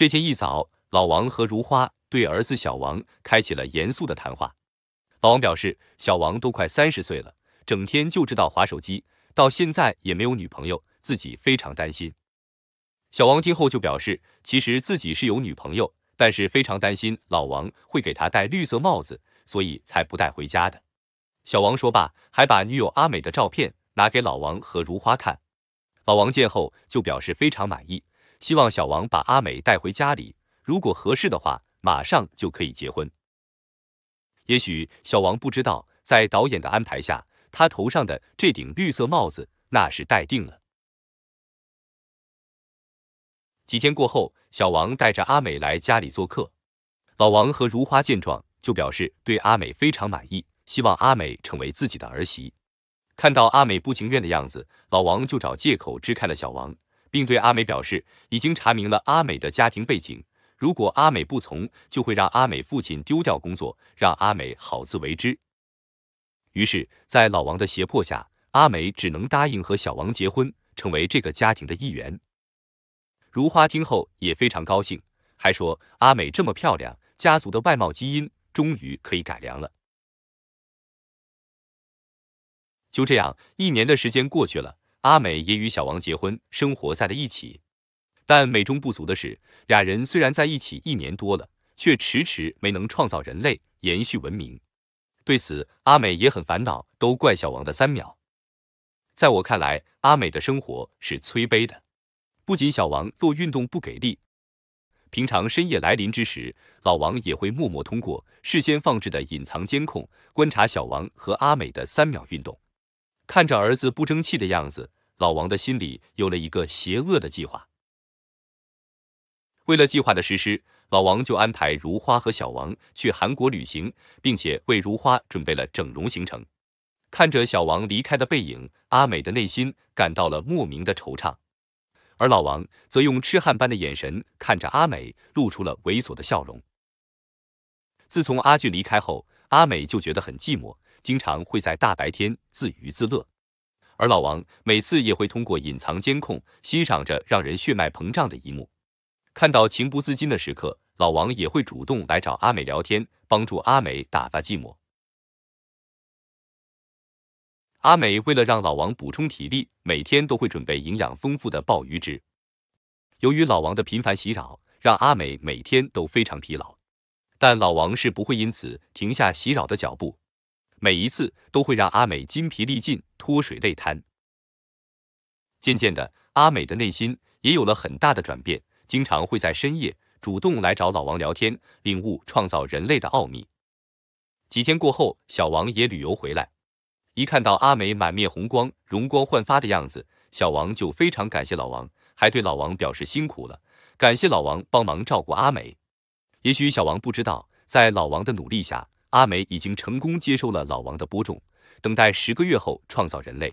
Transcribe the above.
这天一早，老王和如花对儿子小王开启了严肃的谈话。老王表示，小王都快三十岁了，整天就知道划手机，到现在也没有女朋友，自己非常担心。小王听后就表示，其实自己是有女朋友，但是非常担心老王会给他戴绿色帽子，所以才不带回家的。小王说罢，还把女友阿美的照片拿给老王和如花看。老王见后就表示非常满意。希望小王把阿美带回家里，如果合适的话，马上就可以结婚。也许小王不知道，在导演的安排下，他头上的这顶绿色帽子那是戴定了。几天过后，小王带着阿美来家里做客，老王和如花见状就表示对阿美非常满意，希望阿美成为自己的儿媳。看到阿美不情愿的样子，老王就找借口支开了小王。并对阿美表示，已经查明了阿美的家庭背景，如果阿美不从，就会让阿美父亲丢掉工作，让阿美好自为之。于是，在老王的胁迫下，阿美只能答应和小王结婚，成为这个家庭的一员。如花听后也非常高兴，还说阿美这么漂亮，家族的外貌基因终于可以改良了。就这样，一年的时间过去了。阿美也与小王结婚，生活在了一起，但美中不足的是，俩人虽然在一起一年多了，却迟迟没能创造人类，延续文明。对此，阿美也很烦恼，都怪小王的三秒。在我看来，阿美的生活是催悲的。不仅小王做运动不给力，平常深夜来临之时，老王也会默默通过事先放置的隐藏监控，观察小王和阿美的三秒运动。看着儿子不争气的样子，老王的心里有了一个邪恶的计划。为了计划的实施，老王就安排如花和小王去韩国旅行，并且为如花准备了整容行程。看着小王离开的背影，阿美的内心感到了莫名的惆怅，而老王则用痴汉般的眼神看着阿美，露出了猥琐的笑容。自从阿俊离开后，阿美就觉得很寂寞，经常会在大白天自娱自乐，而老王每次也会通过隐藏监控欣赏着让人血脉膨胀的一幕。看到情不自禁的时刻，老王也会主动来找阿美聊天，帮助阿美打发寂寞。阿美为了让老王补充体力，每天都会准备营养丰富的鲍鱼汁。由于老王的频繁袭扰，让阿美每天都非常疲劳。但老王是不会因此停下袭扰的脚步，每一次都会让阿美筋疲力尽、脱水累瘫。渐渐的，阿美的内心也有了很大的转变，经常会在深夜主动来找老王聊天，领悟创造人类的奥秘。几天过后，小王也旅游回来，一看到阿美满面红光、容光焕发的样子，小王就非常感谢老王，还对老王表示辛苦了，感谢老王帮忙照顾阿美。也许小王不知道，在老王的努力下，阿梅已经成功接受了老王的播种，等待十个月后创造人类。